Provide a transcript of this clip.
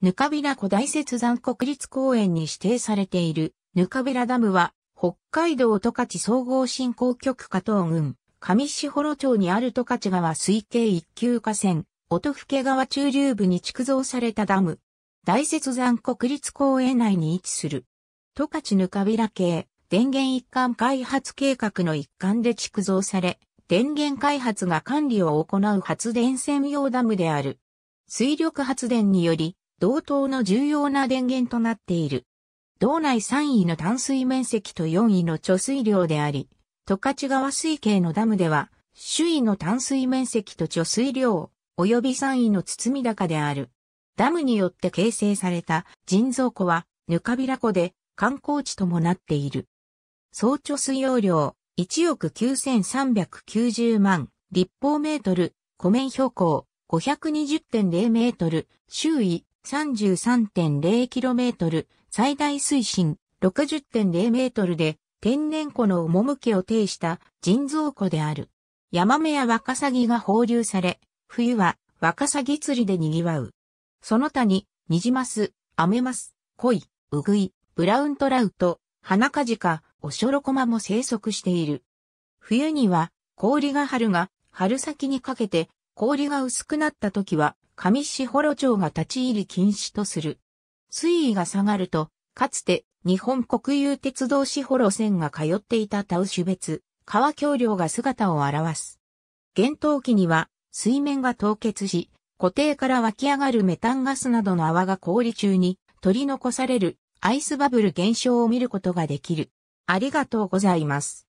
ぬかびら古代雪山国立公園に指定されている、ぬかびらダムは、北海道十勝総合振興局加藤郡、上士幌町にある十勝川水系一級河川、音更川中流部に築造されたダム。大雪山国立公園内に位置する。十勝ぬかびら系、電源一貫開発計画の一環で築造され、電源開発が管理を行う発電専用ダムである。水力発電により、同等の重要な電源となっている。道内3位の淡水面積と4位の貯水量であり、十勝川水系のダムでは、周囲の淡水面積と貯水量、及び3位の包み高である。ダムによって形成された人造湖は、ぬかびら湖で観光地ともなっている。総貯水容量、1億9390万立方メートル、湖面標高520.0メートル、周囲 33.0km、最大水深60.0メートルで、天然湖の趣を呈した人造湖である。ヤマメやワカサギが放流され、冬はワカサギ釣りで賑わう。その他に、ニジマス、アメマス、コイ、ウグイ、ブラウントラウト、ハナカジカ、オショロコマも生息している。冬には氷が張るが、春先にかけて氷が薄くなった時は上士幌町が立ち入り禁止とする。水位が下がると、かつて日本国有鉄道士幌線が通っていたタウシュ別、川橋梁が姿を現す。厳冬期には水面が凍結し、固定から湧き上がるメタンガスなどの泡が氷中に取り残されるアイスバブル現象を見ることができる。ありがとうございます。